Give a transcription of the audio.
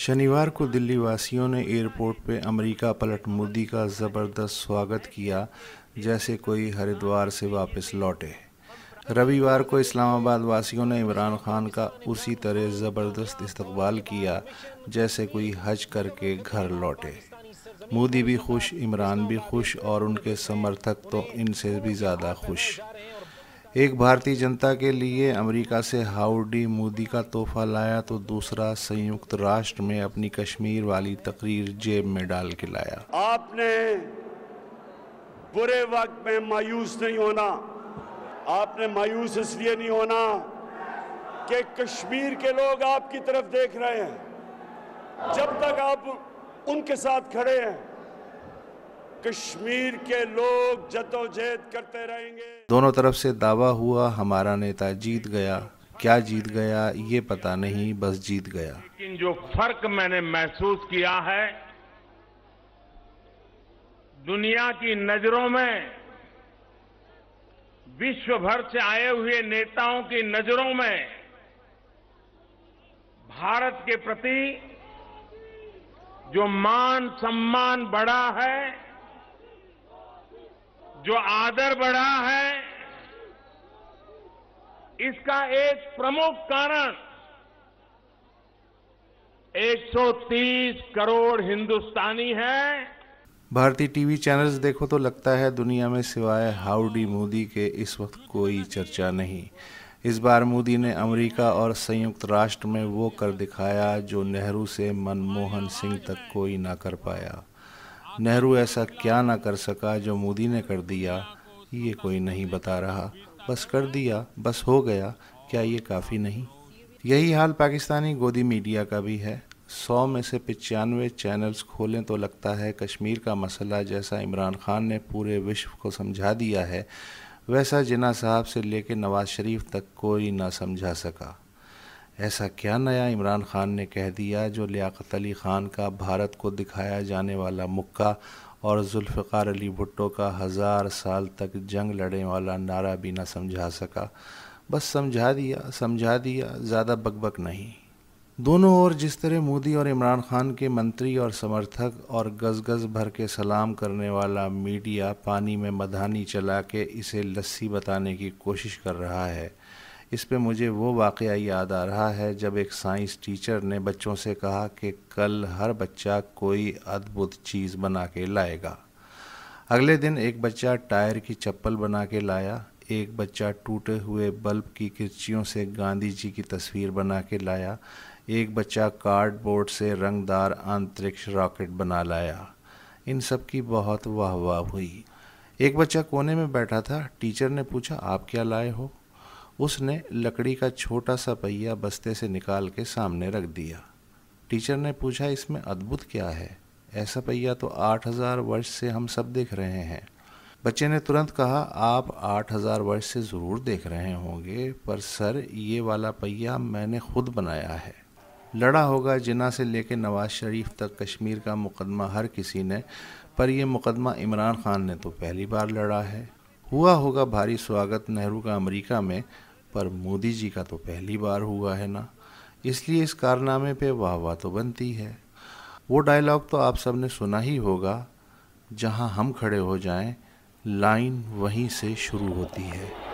شنیوار کو دلی واسیوں نے ایئرپورٹ پہ امریکہ پلٹ مودی کا زبردست سواگت کیا جیسے کوئی ہریدوار سے واپس لوٹے رویوار کو اسلام آباد واسیوں نے عمران خان کا اسی طرح زبردست استقبال کیا جیسے کوئی حج کر کے گھر لوٹے مودی بھی خوش عمران بھی خوش اور ان کے سمرتھک تو ان سے بھی زیادہ خوش ایک بھارتی جنتا کے لیے امریکہ سے ہاؤڈی مودی کا تحفہ لایا تو دوسرا سنیوکت راشٹر میں اپنی کشمیر والی تقریر جیب میں ڈال کے لایا آپ نے برے وقت میں مایوس نہیں ہونا آپ نے مایوس اس لیے نہیں ہونا کہ کشمیر کے لوگ آپ کی طرف دیکھ رہے ہیں جب تک آپ ان کے ساتھ کھڑے ہیں کشمیر کے لوگ و جہد کرتے رہیں گے دونوں طرف سے دعویٰ ہوا ہمارا نیتا جیت گیا کیا جیت گیا یہ پتا نہیں بس جیت گیا لیکن جو فرق میں نے محسوس کیا ہے دنیا کی نظروں میں وشو بھر سے آئے ہوئے نیتاؤں کی نظروں میں بھارت کے پرتی جو مان سمان بڑا ہے جو آدر بڑھا ہے اس کا ایک پرمکھ ایک سو تیس کروڑ ہندوستانی بھارتی ٹی وی چینلز دیکھو تو لگتا ہے دنیا میں سوائے ہاؤڈی مودی کے اس وقت کوئی چرچا نہیں اس بار مودی نے امریکہ اور سیت راشٹر میں وہ کر دکھایا جو نہرو سے منموہن سنگھ تک کوئی نہ کر پایا نہرو ایسا کیا نہ کر سکا جو مودی نے کر دیا یہ کوئی نہیں بتا رہا بس کر دیا بس ہو گیا کیا یہ کافی نہیں یہی حال پاکستانی گودی میڈیا کا بھی ہے سو میں سے پچانوے چینلز کھولیں تو لگتا ہے کشمیر کا مسئلہ جیسا عمران خان نے پورے وشو کو سمجھا دیا ہے ویسا جنا صاحب سے لے کے نواز شریف تک کوئی نہ سمجھا سکا ایسا کیا نیا عمران خان نے کہہ دیا جو لیاقت علی خان کا بھارت کو دکھایا جانے والا مکہ اور ذوالفقار علی بھٹو کا ہزار سال تک جنگ لڑنے والا نعرہ بھی نہ سمجھا سکا بس سمجھا دیا سمجھا دیا زیادہ بک بک نہیں دونوں اور جس طرح مودی اور عمران خان کے منتری اور سمرتھک اور گز گز بھر کے سلام کرنے والا میڈیا پانی میں مدھانی چلا کے اسے لسی بتانے کی کوشش کر رہا ہے اس پہ مجھے وہ واقعہ یاد آ رہا ہے جب ایک سائنس ٹیچر نے بچوں سے کہا کہ کل ہر بچہ کوئی ادبت چیز بنا کے لائے گا اگلے دن ایک بچہ ٹائر کی چپل بنا کے لایا ایک بچہ ٹوٹے ہوئے بلب کی کرچیوں سے گاندھی جی کی تصویر بنا کے لایا ایک بچہ کارڈ بورڈ سے رنگ دار انترکش راکٹ بنا لایا ان سب کی بہت واہ واہ ہوئی ایک بچہ کونے میں بیٹھا تھا ٹیچر نے پوچھا آپ کیا لائے ہو اس نے لکڑی کا چھوٹا سا پہیا بستے سے نکال کے سامنے رکھ دیا ٹیچر نے پوچھا اس میں ادبت کیا ہے ایسا پہیا تو آٹھ ہزار ورش سے ہم سب دیکھ رہے ہیں بچے نے ترنت کہا آپ آٹھ ہزار ورش سے ضرور دیکھ رہے ہوں گے پر سر یہ والا پہیا میں نے خود بنایا ہے لڑا ہوگا جنا سے لے کے نواز شریف تک کشمیر کا مقدمہ ہر کسی نے پر یہ مقدمہ عمران خان نے تو پہلی بار لڑا ہے ہوا ہوگا بھاری سواگت نہرو کا امریکہ میں پر مودی جی کا تو پہلی بار ہوا ہے نا اس لیے اس کارنامے پہ واہ واہ تو بنتی ہے وہ ڈائلاگ تو آپ سب نے سنا ہی ہوگا جہاں ہم کھڑے ہو جائیں لائن وہیں سے شروع ہوتی ہے